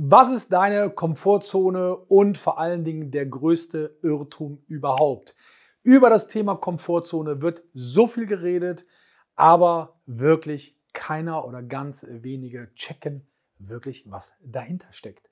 Was ist deine Komfortzone und vor allen Dingen der größte Irrtum überhaupt? Über das Thema Komfortzone wird so viel geredet, aber wirklich keiner oder ganz wenige checken wirklich, was dahinter steckt.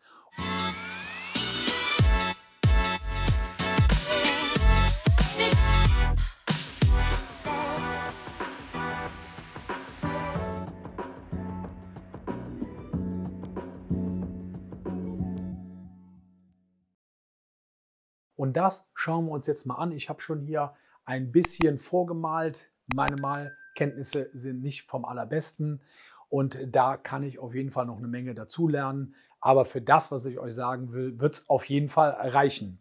Und das schauen wir uns jetzt mal an. Ich habe schon hier ein bisschen vorgemalt. Meine Malkenntnisse sind nicht vom allerbesten und da kann ich auf jeden Fall noch eine Menge dazulernen. Aber für das, was ich euch sagen will, wird es auf jeden Fall reichen.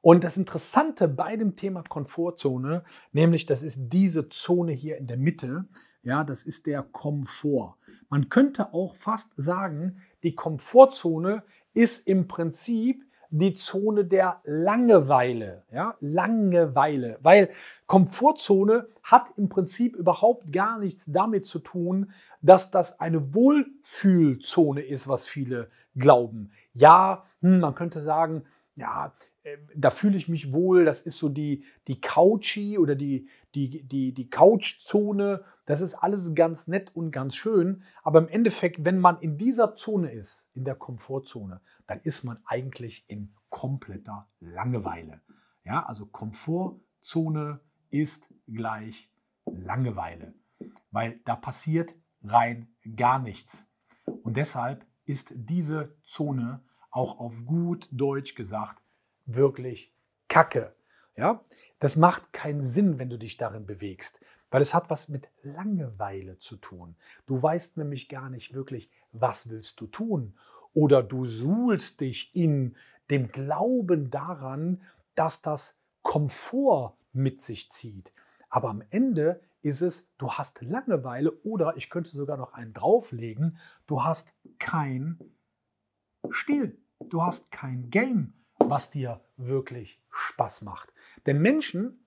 Und das Interessante bei dem Thema Komfortzone, nämlich das ist diese Zone hier in der Mitte, ja, das ist der Komfort. Man könnte auch fast sagen, die Komfortzone ist im Prinzip die Zone der Langeweile. Ja, Langeweile. Weil Komfortzone hat im Prinzip überhaupt gar nichts damit zu tun, dass das eine Wohlfühlzone ist, was viele glauben. Ja, hm, man könnte sagen, ja, äh, da fühle ich mich wohl, das ist so die, die Couchy oder die, die, die, die Couchzone. Das ist alles ganz nett und ganz schön. Aber im Endeffekt, wenn man in dieser Zone ist, in der Komfortzone, dann ist man eigentlich in kompletter Langeweile. Ja, also Komfortzone ist gleich Langeweile, weil da passiert rein gar nichts. Und deshalb ist diese Zone auch auf gut Deutsch gesagt wirklich Kacke. Ja? Das macht keinen Sinn, wenn du dich darin bewegst, weil es hat was mit Langeweile zu tun. Du weißt nämlich gar nicht wirklich, was willst du tun. Oder du suhlst dich in dem Glauben daran, dass das Komfort mit sich zieht. Aber am Ende ist es, du hast Langeweile oder ich könnte sogar noch einen drauflegen, du hast kein Spiel, du hast kein Game, was dir wirklich Spaß macht. Denn Menschen,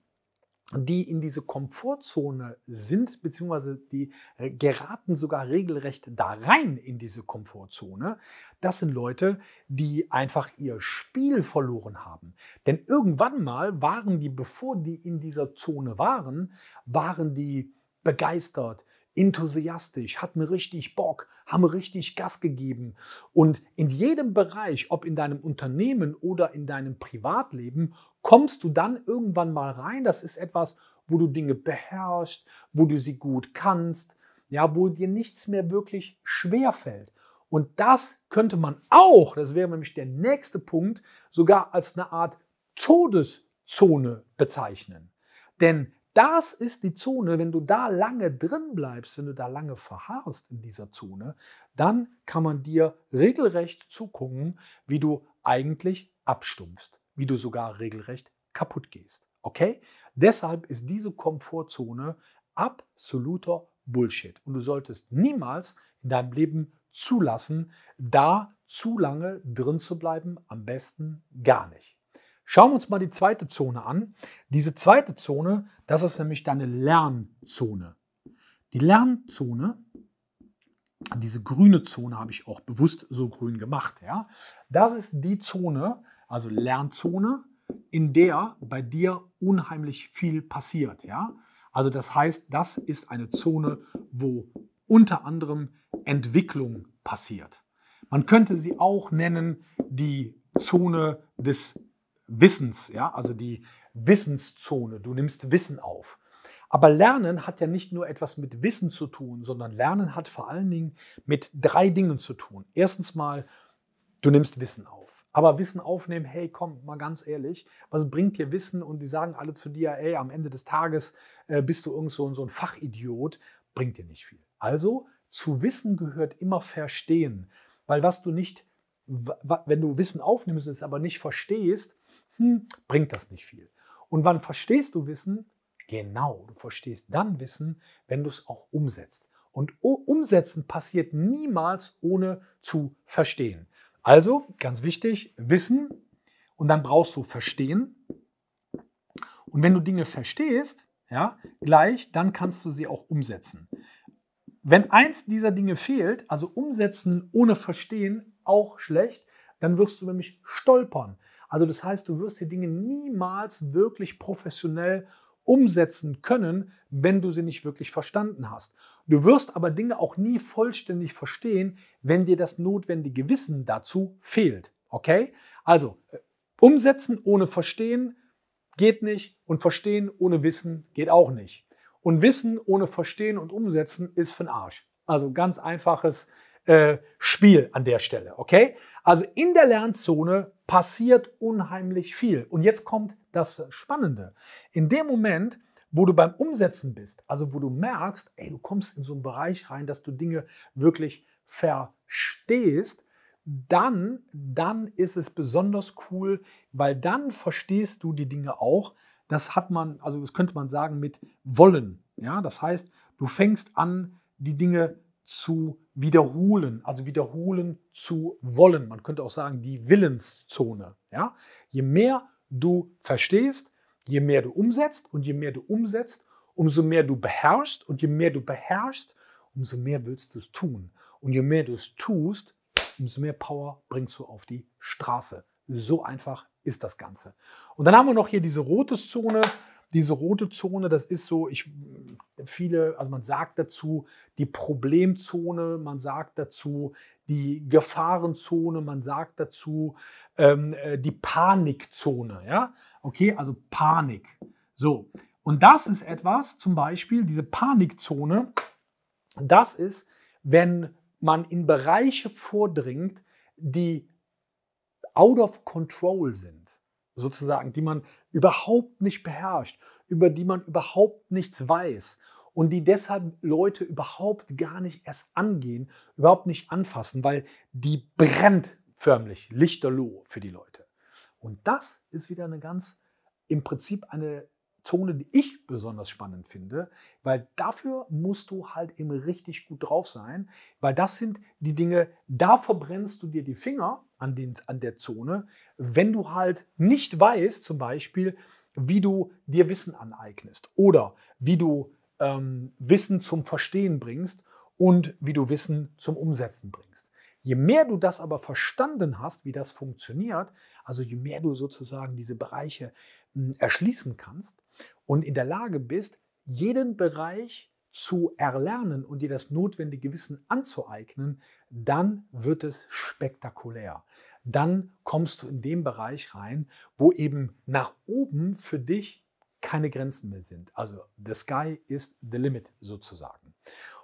die in diese Komfortzone sind, beziehungsweise die äh, geraten sogar regelrecht da rein in diese Komfortzone, das sind Leute, die einfach ihr Spiel verloren haben. Denn irgendwann mal waren die, bevor die in dieser Zone waren, waren die begeistert, enthusiastisch, hatten richtig Bock, haben richtig Gas gegeben. Und in jedem Bereich, ob in deinem Unternehmen oder in deinem Privatleben, kommst du dann irgendwann mal rein. Das ist etwas, wo du Dinge beherrschst, wo du sie gut kannst, ja, wo dir nichts mehr wirklich schwer fällt. Und das könnte man auch, das wäre nämlich der nächste Punkt, sogar als eine Art Todeszone bezeichnen. Denn das ist die Zone, wenn du da lange drin bleibst, wenn du da lange verharrst in dieser Zone, dann kann man dir regelrecht zugucken, wie du eigentlich abstumpfst, wie du sogar regelrecht kaputt gehst. Okay? Deshalb ist diese Komfortzone absoluter Bullshit und du solltest niemals in deinem Leben zulassen, da zu lange drin zu bleiben, am besten gar nicht. Schauen wir uns mal die zweite Zone an. Diese zweite Zone, das ist nämlich deine Lernzone. Die Lernzone, diese grüne Zone habe ich auch bewusst so grün gemacht. Ja? Das ist die Zone, also Lernzone, in der bei dir unheimlich viel passiert. Ja? Also das heißt, das ist eine Zone, wo unter anderem Entwicklung passiert. Man könnte sie auch nennen die Zone des Wissens, ja, also die Wissenszone. Du nimmst Wissen auf. Aber Lernen hat ja nicht nur etwas mit Wissen zu tun, sondern Lernen hat vor allen Dingen mit drei Dingen zu tun. Erstens mal, du nimmst Wissen auf. Aber Wissen aufnehmen, hey, komm, mal ganz ehrlich, was bringt dir Wissen? Und die sagen alle zu dir, ey, am Ende des Tages äh, bist du irgend so, so ein Fachidiot, bringt dir nicht viel. Also, zu Wissen gehört immer Verstehen. Weil was du nicht, wenn du Wissen aufnimmst, es aber nicht verstehst, hm, bringt das nicht viel. Und wann verstehst du Wissen? Genau, du verstehst dann Wissen, wenn du es auch umsetzt. Und umsetzen passiert niemals ohne zu verstehen. Also, ganz wichtig, Wissen und dann brauchst du Verstehen. Und wenn du Dinge verstehst, ja, gleich, dann kannst du sie auch umsetzen. Wenn eins dieser Dinge fehlt, also umsetzen ohne Verstehen, auch schlecht, dann wirst du nämlich stolpern. Also das heißt, du wirst die Dinge niemals wirklich professionell umsetzen können, wenn du sie nicht wirklich verstanden hast. Du wirst aber Dinge auch nie vollständig verstehen, wenn dir das notwendige Wissen dazu fehlt. Okay? Also, äh, umsetzen ohne Verstehen geht nicht und Verstehen ohne Wissen geht auch nicht. Und Wissen ohne Verstehen und Umsetzen ist für den Arsch. Also ganz einfaches äh, Spiel an der Stelle, okay? Also in der Lernzone passiert unheimlich viel. Und jetzt kommt das Spannende. In dem Moment, wo du beim Umsetzen bist, also wo du merkst, ey, du kommst in so einen Bereich rein, dass du Dinge wirklich verstehst, dann, dann ist es besonders cool, weil dann verstehst du die Dinge auch. Das hat man, also das könnte man sagen mit wollen. Ja, das heißt, du fängst an, die Dinge zu zu wiederholen, also wiederholen zu wollen. Man könnte auch sagen, die Willenszone. Ja? Je mehr du verstehst, je mehr du umsetzt und je mehr du umsetzt, umso mehr du beherrschst und je mehr du beherrschst, umso mehr willst du es tun. Und je mehr du es tust, umso mehr Power bringst du auf die Straße. So einfach ist das Ganze. Und dann haben wir noch hier diese rote Zone. Diese rote Zone, das ist so, ich viele, also man sagt dazu die Problemzone, man sagt dazu die Gefahrenzone, man sagt dazu ähm, äh, die Panikzone. Ja? Okay, also Panik. So, und das ist etwas, zum Beispiel diese Panikzone, das ist, wenn man in Bereiche vordringt, die out of control sind sozusagen, die man überhaupt nicht beherrscht, über die man überhaupt nichts weiß und die deshalb Leute überhaupt gar nicht erst angehen, überhaupt nicht anfassen, weil die brennt förmlich lichterloh für die Leute. Und das ist wieder eine ganz, im Prinzip eine Zone, die ich besonders spannend finde, weil dafür musst du halt eben richtig gut drauf sein, weil das sind die Dinge, da verbrennst du dir die Finger an, den, an der Zone, wenn du halt nicht weißt, zum Beispiel, wie du dir Wissen aneignest oder wie du ähm, Wissen zum Verstehen bringst und wie du Wissen zum Umsetzen bringst. Je mehr du das aber verstanden hast, wie das funktioniert, also je mehr du sozusagen diese Bereiche hm, erschließen kannst, und in der Lage bist, jeden Bereich zu erlernen und dir das notwendige Wissen anzueignen, dann wird es spektakulär. Dann kommst du in den Bereich rein, wo eben nach oben für dich keine Grenzen mehr sind. Also the sky is the limit sozusagen.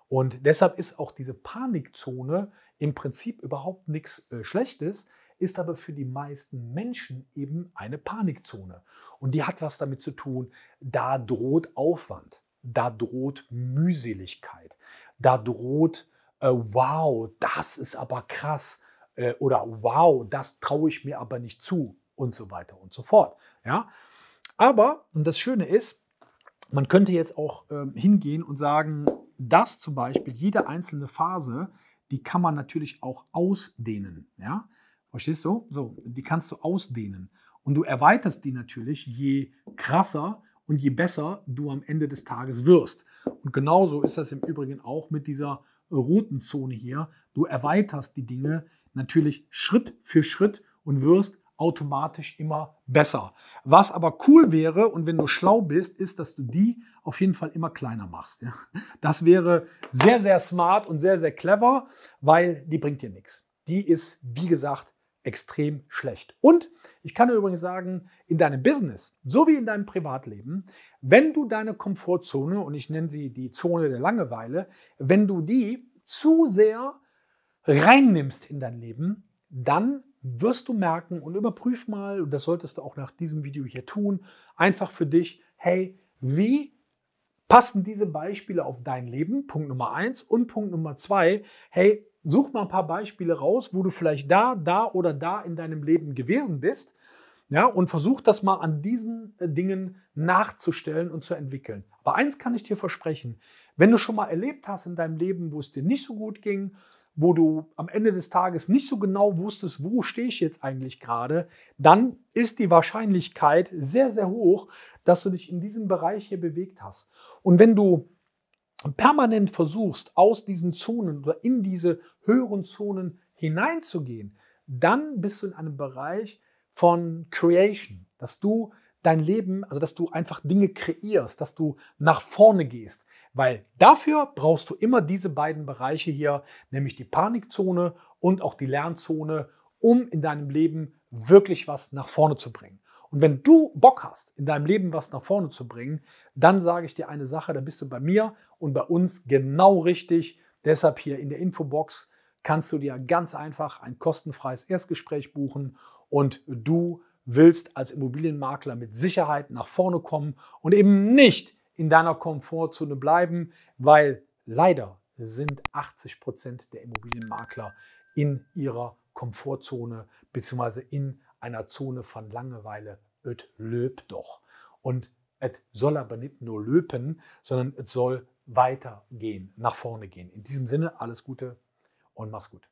Und deshalb ist auch diese Panikzone im Prinzip überhaupt nichts äh, Schlechtes, ist aber für die meisten Menschen eben eine Panikzone. Und die hat was damit zu tun, da droht Aufwand, da droht Mühseligkeit, da droht, äh, wow, das ist aber krass äh, oder wow, das traue ich mir aber nicht zu und so weiter und so fort. Ja? Aber, und das Schöne ist, man könnte jetzt auch äh, hingehen und sagen, dass zum Beispiel jede einzelne Phase, die kann man natürlich auch ausdehnen. Ja? Verstehst du? So, die kannst du ausdehnen. Und du erweiterst die natürlich, je krasser und je besser du am Ende des Tages wirst. Und genauso ist das im Übrigen auch mit dieser roten Zone hier. Du erweiterst die Dinge natürlich Schritt für Schritt und wirst automatisch immer besser. Was aber cool wäre und wenn du schlau bist, ist, dass du die auf jeden Fall immer kleiner machst. Ja? Das wäre sehr, sehr smart und sehr, sehr clever, weil die bringt dir nichts. Die ist, wie gesagt, extrem schlecht. Und ich kann übrigens sagen, in deinem Business sowie in deinem Privatleben, wenn du deine Komfortzone, und ich nenne sie die Zone der Langeweile, wenn du die zu sehr reinnimmst in dein Leben, dann wirst du merken und überprüf mal, und das solltest du auch nach diesem Video hier tun, einfach für dich, hey, wie passen diese Beispiele auf dein Leben? Punkt Nummer eins und Punkt Nummer zwei, hey, Such mal ein paar Beispiele raus, wo du vielleicht da, da oder da in deinem Leben gewesen bist. Ja, und versuch das mal an diesen äh, Dingen nachzustellen und zu entwickeln. Aber eins kann ich dir versprechen. Wenn du schon mal erlebt hast in deinem Leben, wo es dir nicht so gut ging, wo du am Ende des Tages nicht so genau wusstest, wo stehe ich jetzt eigentlich gerade, dann ist die Wahrscheinlichkeit sehr, sehr hoch, dass du dich in diesem Bereich hier bewegt hast. Und wenn du permanent versuchst, aus diesen Zonen oder in diese höheren Zonen hineinzugehen, dann bist du in einem Bereich von Creation, dass du dein Leben, also dass du einfach Dinge kreierst, dass du nach vorne gehst. Weil dafür brauchst du immer diese beiden Bereiche hier, nämlich die Panikzone und auch die Lernzone, um in deinem Leben wirklich was nach vorne zu bringen. Und wenn du Bock hast, in deinem Leben was nach vorne zu bringen, dann sage ich dir eine Sache, dann bist du bei mir und bei uns genau richtig. Deshalb hier in der Infobox kannst du dir ganz einfach ein kostenfreies Erstgespräch buchen und du willst als Immobilienmakler mit Sicherheit nach vorne kommen und eben nicht in deiner Komfortzone bleiben, weil leider sind 80 Prozent der Immobilienmakler in ihrer Komfortzone bzw. in einer Zone von Langeweile, et löb doch. Und et soll aber nicht nur löpen, sondern es soll weitergehen, nach vorne gehen. In diesem Sinne, alles Gute und mach's gut.